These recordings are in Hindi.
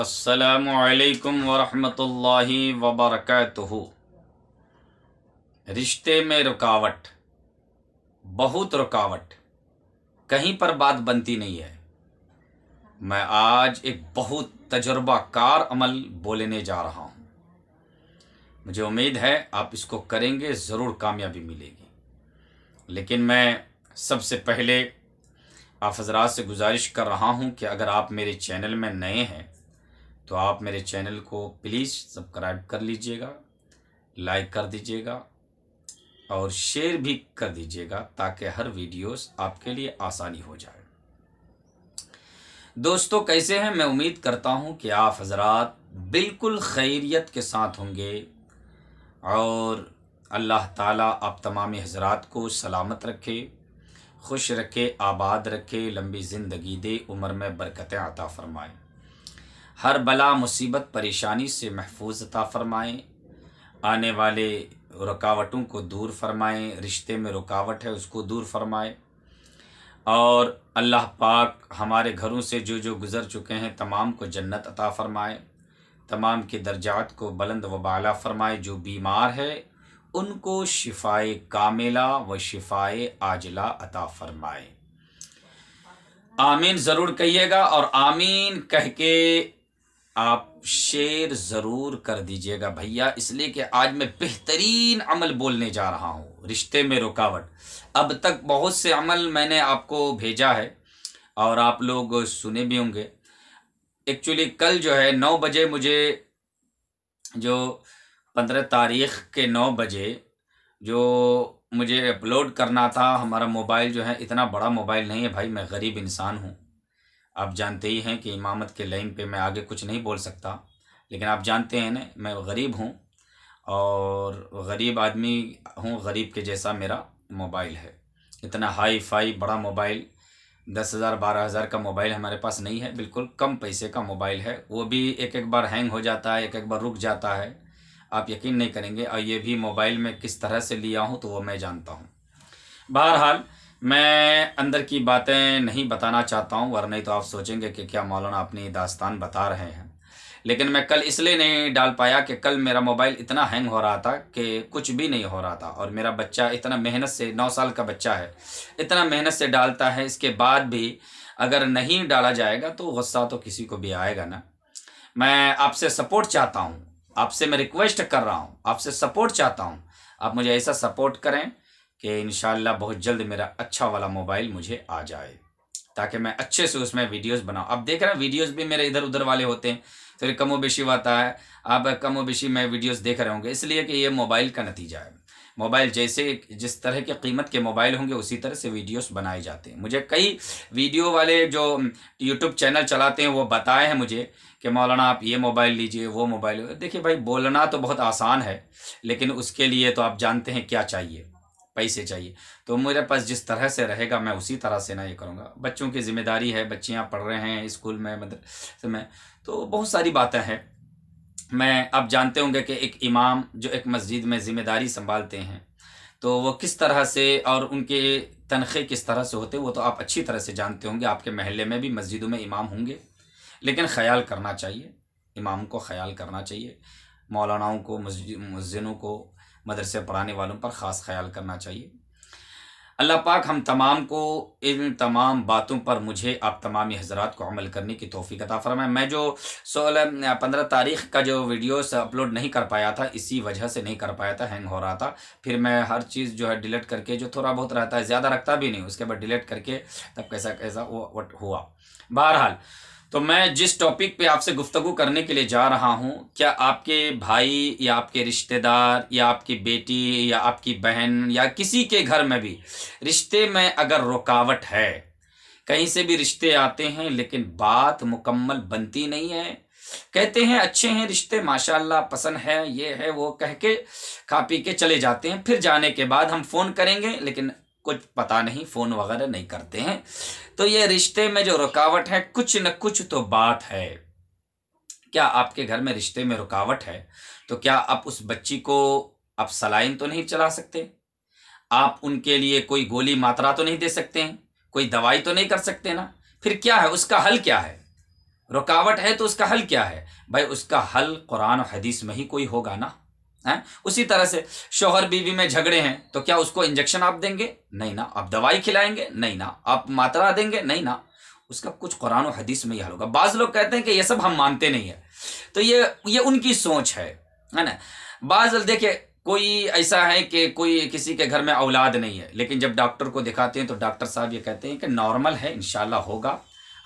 असलकम वरहमतुल्लाह वबरक रिश्ते में रुकावट बहुत रुकावट कहीं पर बात बनती नहीं है मैं आज एक बहुत तजुर्बाकार अमल बोलने जा रहा हूँ मुझे उम्मीद है आप इसको करेंगे ज़रूर कामयाबी मिलेगी लेकिन मैं सबसे पहले आप हजरात से गुजारिश कर रहा हूँ कि अगर आप मेरे चैनल में नए हैं तो आप मेरे चैनल को प्लीज़ सब्सक्राइब कर लीजिएगा लाइक कर दीजिएगा और शेयर भी कर दीजिएगा ताकि हर वीडियोस आपके लिए आसानी हो जाए दोस्तों कैसे हैं मैं उम्मीद करता हूं कि आप हजरात बिल्कुल खैरियत के साथ होंगे और अल्लाह ताला आप तमाम हजरात को सलामत रखे खुश रखे आबाद रखे लंबी ज़िंदगी दे उम्र में बरकतें आता फरमाएँ हर बला मुसीबत परेशानी से महफूज अता फ़रमाएँ आने वाले रुकावटों को दूर फरमाएँ रिश्ते में रुकावट है उसको दूर फरमाएँ और अल्लाह पाक हमारे घरों से जो जो गुज़र चुके हैं तमाम को जन्नत अता फ़रमाए तमाम के दर्जात को बुलंद वबाला फ़रमाए जो बीमार है उनको शिफाए कामिला व शिफाए आजला अता फ़रमाए आमीन ज़रूर कहिएगा और आमीन कह के आप शेयर ज़रूर कर दीजिएगा भैया इसलिए कि आज मैं बेहतरीन अमल बोलने जा रहा हूँ रिश्ते में रुकावट अब तक बहुत से अमल मैंने आपको भेजा है और आप लोग सुने भी होंगे एक्चुअली कल जो है नौ बजे मुझे जो पंद्रह तारीख के नौ बजे जो मुझे अपलोड करना था हमारा मोबाइल जो है इतना बड़ा मोबाइल नहीं है भाई मैं गरीब इंसान हूँ आप जानते ही हैं कि इमामत के लाइन पे मैं आगे कुछ नहीं बोल सकता लेकिन आप जानते हैं ना मैं गरीब हूँ और गरीब आदमी हूँ गरीब के जैसा मेरा मोबाइल है इतना हाई फाई बड़ा मोबाइल दस हज़ार बारह हज़ार का मोबाइल हमारे पास नहीं है बिल्कुल कम पैसे का मोबाइल है वो भी एक एक बार हैंग हो जाता है एक एक बार रुक जाता है आप यकीन नहीं करेंगे और ये भी मोबाइल में किस तरह से लिया हूँ तो वो मैं जानता हूँ बहरहाल मैं अंदर की बातें नहीं बताना चाहता हूँ वरना तो आप सोचेंगे कि क्या मौलाना अपनी दास्तान बता रहे हैं लेकिन मैं कल इसलिए नहीं डाल पाया कि कल मेरा मोबाइल इतना हैंग हो रहा था कि कुछ भी नहीं हो रहा था और मेरा बच्चा इतना मेहनत से नौ साल का बच्चा है इतना मेहनत से डालता है इसके बाद भी अगर नहीं डाला जाएगा तो गुस्सा तो किसी को भी आएगा ना मैं आपसे सपोर्ट चाहता हूँ आपसे मैं रिक्वेस्ट कर रहा हूँ आपसे सपोर्ट चाहता हूँ आप मुझे ऐसा सपोर्ट करें कि इन बहुत जल्द मेरा अच्छा वाला मोबाइल मुझे आ जाए ताकि मैं अच्छे से उसमें वीडियोस बनाऊँ अब देख रहे हैं वीडियोस भी मेरे इधर उधर वाले होते हैं फिर तो कमो बेशी आता है अब कमो बेशी मैं वीडियोस देख रहे होंगे इसलिए कि ये मोबाइल का नतीजा है मोबाइल जैसे जिस तरह के कीमत के मोबाइल होंगे उसी तरह से वीडियोस बनाए जाते हैं मुझे कई वीडियो वाले जो यूट्यूब चैनल चलाते हैं वो बताए हैं मुझे कि मौलाना आप ये मोबाइल लीजिए वो मोबाइल देखिए भाई बोलना तो बहुत आसान है लेकिन उसके लिए तो आप जानते हैं क्या चाहिए पैसे चाहिए तो मेरे पास जिस तरह से रहेगा मैं उसी तरह से ना ये करूँगा बच्चों की जिम्मेदारी है बच्चियाँ पढ़ रहे हैं स्कूल में मदरसे में तो बहुत सारी बातें हैं मैं आप जानते होंगे कि एक इमाम जो एक मस्जिद में ज़िम्मेदारी संभालते हैं तो वो किस तरह से और उनके तनख्वे किस तरह से होते वो तो आप अच्छी तरह से जानते होंगे आपके महल में भी मस्जिदों में इमाम होंगे लेकिन ख्याल करना चाहिए इमाम को ख्याल करना चाहिए मौलानाओं को मस्जिदों को मदरसे पढ़ाने वालों पर ख़ास ख्याल करना चाहिए अल्लाह पाक हम तमाम को इन तमाम बातों पर मुझे आप तमाम हजरात को अमल करने की तोफ़ी का फरमाए मैं जो सोलह पंद्रह तारीख का जो वीडियोस अपलोड नहीं कर पाया था इसी वजह से नहीं कर पाया था हैंग हो रहा था फिर मैं हर चीज़ जो है डिलीट करके जो थोड़ा बहुत रहता है ज़्यादा रखता भी नहीं उसके बाद डिलीट करके तब कैसा कैसा वो वट हुआ बहरहाल तो मैं जिस टॉपिक पे आपसे गुफ्तगु करने के लिए जा रहा हूँ क्या आपके भाई या आपके रिश्तेदार या आपकी बेटी या आपकी बहन या किसी के घर में भी रिश्ते में अगर रुकावट है कहीं से भी रिश्ते आते हैं लेकिन बात मुकम्मल बनती नहीं है कहते हैं अच्छे हैं रिश्ते माशाल्लाह पसंद है ये है वो कह के खा पी के चले जाते हैं फिर जाने के बाद हम फ़ोन करेंगे लेकिन कुछ पता नहीं फ़ोन वगैरह नहीं करते हैं तो ये रिश्ते में जो रुकावट है कुछ न कुछ तो बात है क्या आपके घर में रिश्ते में रुकावट है तो क्या आप उस बच्ची को आप सलाइन तो नहीं चला सकते आप उनके लिए कोई गोली मात्रा तो नहीं दे सकते हैं कोई दवाई तो नहीं कर सकते ना फिर क्या है उसका हल क्या है रुकावट है तो उसका हल क्या है भाई उसका हल कुरान हदीस में ही कोई होगा ना है उसी तरह से शोहर बीवी में झगड़े हैं तो क्या उसको इंजेक्शन आप देंगे नहीं ना आप दवाई खिलाएंगे नहीं ना आप मात्रा देंगे नहीं ना उसका कुछ कुरान हदीस में ही हल होगा बाज लोग कहते हैं कि ये सब हम मानते नहीं है तो ये ये उनकी सोच है है ना बाज देखिए कोई ऐसा है कि कोई किसी के घर में औलाद नहीं है लेकिन जब डॉक्टर को दिखाते हैं तो डॉक्टर साहब ये कहते हैं कि नॉर्मल है इन होगा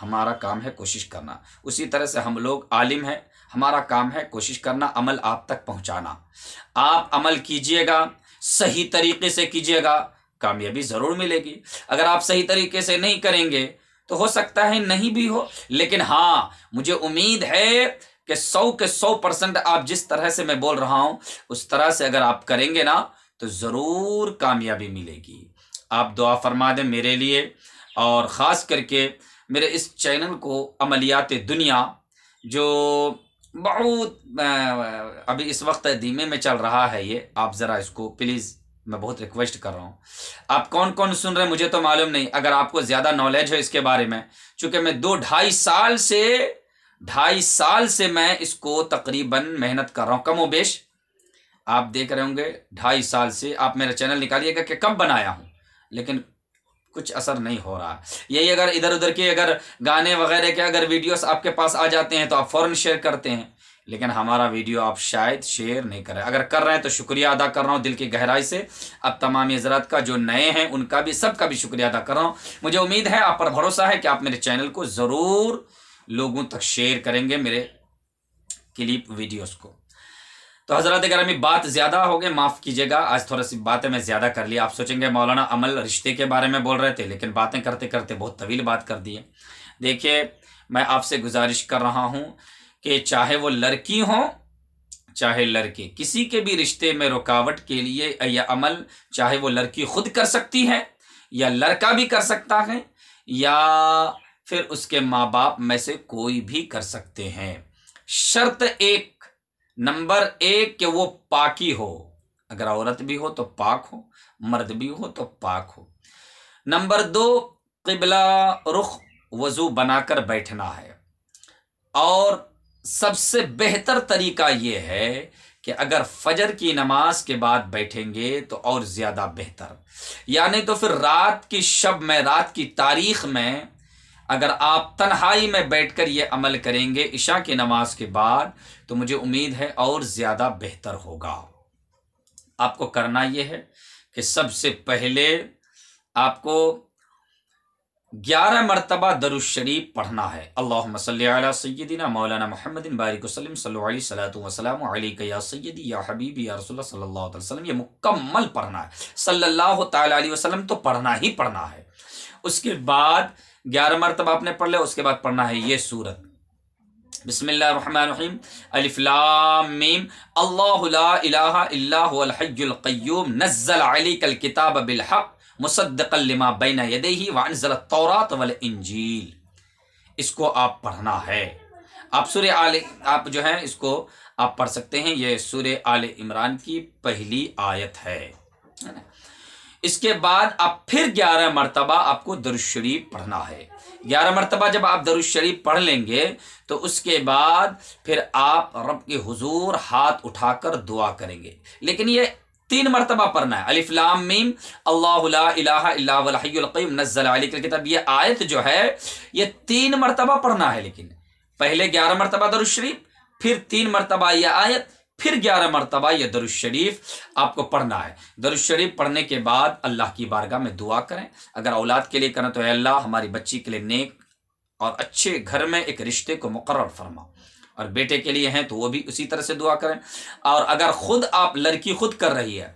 हमारा काम है कोशिश करना उसी तरह से हम लोग आलिम हैं हमारा काम है कोशिश करना अमल आप तक पहुंचाना आप अमल कीजिएगा सही तरीके से कीजिएगा कामयाबी ज़रूर मिलेगी अगर आप सही तरीके से नहीं करेंगे तो हो सकता है नहीं भी हो लेकिन हाँ मुझे उम्मीद है कि सौ के सौ परसेंट आप जिस तरह से मैं बोल रहा हूँ उस तरह से अगर आप करेंगे ना तो ज़रूर कामयाबी मिलेगी आप दुआ फरमा दें मेरे लिए और ख़ास करके मेरे इस चैनल को अमलियात दुनिया जो बहुत अभी इस वक्त धीमे में चल रहा है ये आप ज़रा इसको प्लीज़ मैं बहुत रिक्वेस्ट कर रहा हूँ आप कौन कौन सुन रहे हैं मुझे तो मालूम नहीं अगर आपको ज़्यादा नॉलेज है इसके बारे में चूँकि मैं दो ढाई साल से ढाई साल से मैं इसको तकरीबन मेहनत कर रहा हूँ कम वेश आप देख रहे होंगे ढाई साल से आप मेरा चैनल निकालिएगा कि कब बनाया हूँ लेकिन कुछ असर नहीं हो रहा यही अगर इधर उधर के अगर गाने वगैरह के अगर वीडियोस आपके पास आ जाते हैं तो आप फ़ौरन शेयर करते हैं लेकिन हमारा वीडियो आप शायद शेयर नहीं करें अगर कर रहे हैं तो शुक्रिया अदा कर रहा हूँ दिल की गहराई से अब तमाम हजरात का जो नए हैं उनका भी सबका भी शुक्रिया अदा कर रहा हूँ मुझे उम्मीद है आप पर भरोसा है कि आप मेरे चैनल को ज़रूर लोगों तक शेयर करेंगे मेरे क्लिप वीडियोज को तो हजरत अगर बात ज़्यादा हो गई माफ़ कीजिएगा आज थोड़ा सी बातें मैं ज़्यादा कर ली आप सोचेंगे मौलाना अमल रिश्ते के बारे में बोल रहे थे लेकिन बातें करते करते बहुत तवील बात कर दी है देखिए मैं आपसे गुजारिश कर रहा हूँ कि चाहे वो लड़की हो चाहे लड़के किसी के भी रिश्ते में रुकावट के लिए यह अमल चाहे वो लड़की खुद कर सकती है या लड़का भी कर सकता है या फिर उसके माँ बाप में से कोई भी कर सकते हैं शर्त एक नंबर एक कि वो पाकी हो अगर औरत भी हो तो पाक हो मर्द भी हो तो पाक हो नंबर दो किबला रुख वज़ू बनाकर बैठना है और सबसे बेहतर तरीका ये है कि अगर फजर की नमाज के बाद बैठेंगे तो और ज़्यादा बेहतर यानी तो फिर रात की शब में रात की तारीख में अगर आप तन्हाई में बैठकर ये अमल करेंगे ईशा की नमाज के बाद तो मुझे उम्मीद है और ज़्यादा बेहतर होगा आपको करना ये है कि सबसे पहले आपको ग्यारह मरतबा दरुशरीफ पढ़ना है अल्लाह सल मौलाना महमदिन बारिक वसलम या सैदी या हबीबी या ये मुकम्मल पढ़ना है सल्लल्लाहु ताली तो पढ़ना ही पढ़ना है उसके बाद ग्यारह मरतब आपने पढ़ लिया उसके बाद पढ़ना है ये सूरत बसमीम अलिफ्लामीम अल्लाहजुल्क्यूम नज़ल किताब बिलहक मुसद्दकलमा बैन यदही वानजल वल इंजील इसको आप पढ़ना है आप सूर्य आले आप जो है इसको आप पढ़ सकते हैं ये सूर्य आले इमरान की पहली आयत है इसके बाद आप फिर ग्यारह मरतबा आपको दरुशरीफ पढ़ना है ग्यारह मरतबा जब आप दरुशरीफ पढ़ लेंगे तो उसके बाद फिर आप रब के हुजूर हाथ उठाकर दुआ करेंगे लेकिन ये तीन मरतबा पढ़ना है अलिफ्लाम मीम अल्लाहम नज़ल किताब ये आयत जो है ये तीन मरतबा पढ़ना है लेकिन पहले ग्यारह मरतबा दरुशरीफ फिर तीन मरतबा यह आयत फिर ग्यारह मरतबा यह दरुशरीफ आपको पढ़ना है दरुशरीफ पढ़ने के बाद अल्लाह की बारगाह में दुआ करें अगर औलाद के लिए करें तो अल्लाह हमारी बच्ची के लिए नेक और अच्छे घर में एक रिश्ते को मुकर फरमाओ और बेटे के लिए हैं तो वो भी उसी तरह से दुआ करें और अगर खुद आप लड़की खुद कर रही है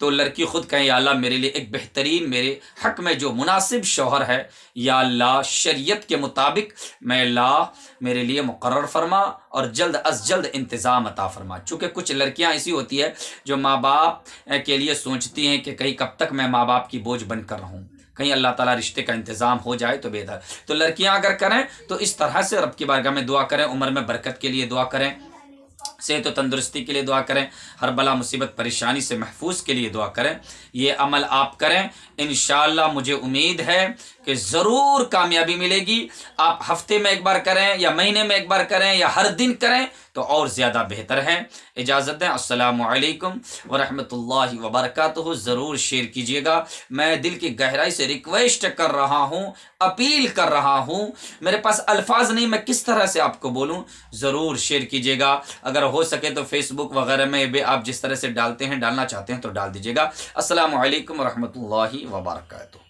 तो लड़की ख़ुद कहें या अल्लाह मेरे लिए एक बेहतरीन मेरे हक में जो मुनासिब शोहर है या अल्लाह शरीयत के मुताबिक मैं अल्लाह मेरे लिए मुकर फरमा और जल्द अज जल्द इंतज़ाम अता फरमा चूँकि कुछ लड़कियाँ ऐसी होती है जो माँ बाप के लिए सोचती हैं कि कहीं कब तक मैं माँ बाप की बोझ बनकर रहूँ कहीं अल्लाह ताला रिश्ते का इंतज़ाम हो जाए तो बेहतर तो लड़कियाँ अगर करें तो इस तरह से रब की बारगाह में दुआ करें उम्र में बरकत के लिए दुआ करें सेहत तो तंदुरुस्ती के लिए दुआ करें हर भला मुसीबत परेशानी से महफूज के लिए दुआ करें ये अमल आप करें इन मुझे उम्मीद है कि ज़रूर कामयाबी मिलेगी आप हफ्ते में एक बार करें या महीने में एक बार करें या हर दिन करें तो और ज़्यादा बेहतर है इजाज़त दें असलकम वरहमल वबरक ज़रूर शेयर कीजिएगा मैं दिल की गहराई से रिक्वेस्ट कर रहा हूँ अपील कर रहा हूँ मेरे पास अल्फाज नहीं मैं किस तरह से आपको बोलूँ ज़रूर शेयर कीजिएगा अगर हो सके तो फेसबुक वगैरह में भी आप जिस तरह से डालते हैं डालना चाहते हैं तो डाल दीजिएगा असलकम वरहमल वबरकू